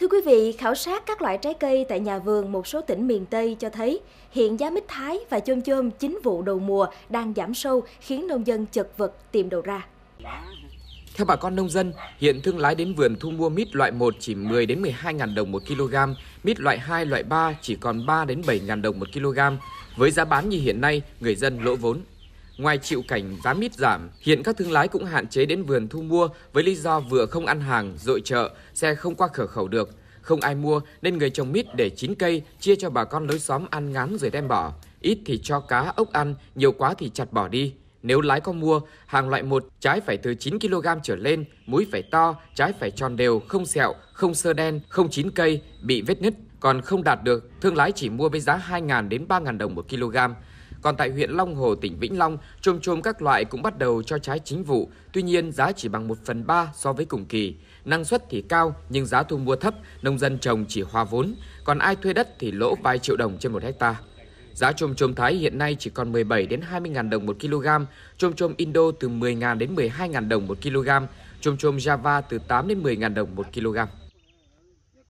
Thưa quý vị, khảo sát các loại trái cây tại nhà vườn một số tỉnh miền Tây cho thấy hiện giá mít Thái và chôm chôm chính vụ đầu mùa đang giảm sâu khiến nông dân chật vật tìm đầu ra. Theo bà con nông dân, hiện thương lái đến vườn thu mua mít loại 1 chỉ 10 đến 12 000 đồng một kg, mít loại 2, loại 3 chỉ còn 3 đến 7 000 đồng một kg. Với giá bán như hiện nay, người dân lỗ vốn. Ngoài chịu cảnh giá mít giảm, hiện các thương lái cũng hạn chế đến vườn thu mua với lý do vừa không ăn hàng, dội chợ, xe không qua cửa khẩu được. Không ai mua nên người trồng mít để chín cây chia cho bà con lối xóm ăn ngán rồi đem bỏ. Ít thì cho cá, ốc ăn, nhiều quá thì chặt bỏ đi. Nếu lái có mua, hàng loại một trái phải từ 9 kg trở lên, múi phải to, trái phải tròn đều, không sẹo, không sơ đen, không chín cây, bị vết nứt, còn không đạt được, thương lái chỉ mua với giá 2.000 đến 3.000 đồng một kg. Còn tại huyện Long Hồ, tỉnh Vĩnh Long, trôm trôm các loại cũng bắt đầu cho trái chính vụ, tuy nhiên giá chỉ bằng 1 phần 3 so với cùng kỳ. Năng suất thì cao nhưng giá thu mua thấp, nông dân trồng chỉ hòa vốn, còn ai thuê đất thì lỗ vài triệu đồng trên một hecta. Giá trôm trôm Thái hiện nay chỉ còn 17 đến 20 000 đồng một kg, trôm trôm Indo từ 10 000 đến 12 000 đồng một kg, trôm trôm Java từ 8 đến 10 000 đồng một kg.